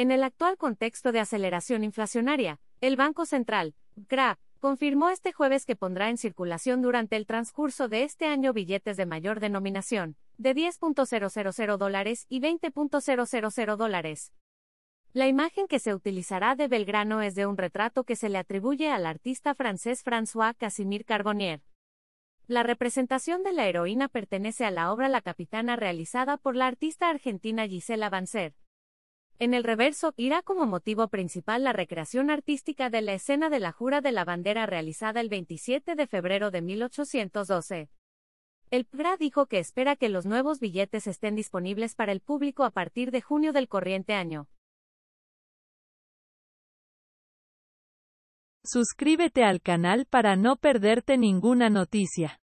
En el actual contexto de aceleración inflacionaria, el Banco Central, CRA, confirmó este jueves que pondrá en circulación durante el transcurso de este año billetes de mayor denominación, de 10.000 dólares y 20.000 dólares. La imagen que se utilizará de Belgrano es de un retrato que se le atribuye al artista francés François Casimir Carbonier. La representación de la heroína pertenece a la obra La Capitana realizada por la artista argentina Gisela Banzer, en el reverso, irá como motivo principal la recreación artística de la escena de la Jura de la Bandera realizada el 27 de febrero de 1812. El PRA dijo que espera que los nuevos billetes estén disponibles para el público a partir de junio del corriente año. Suscríbete al canal para no perderte ninguna noticia.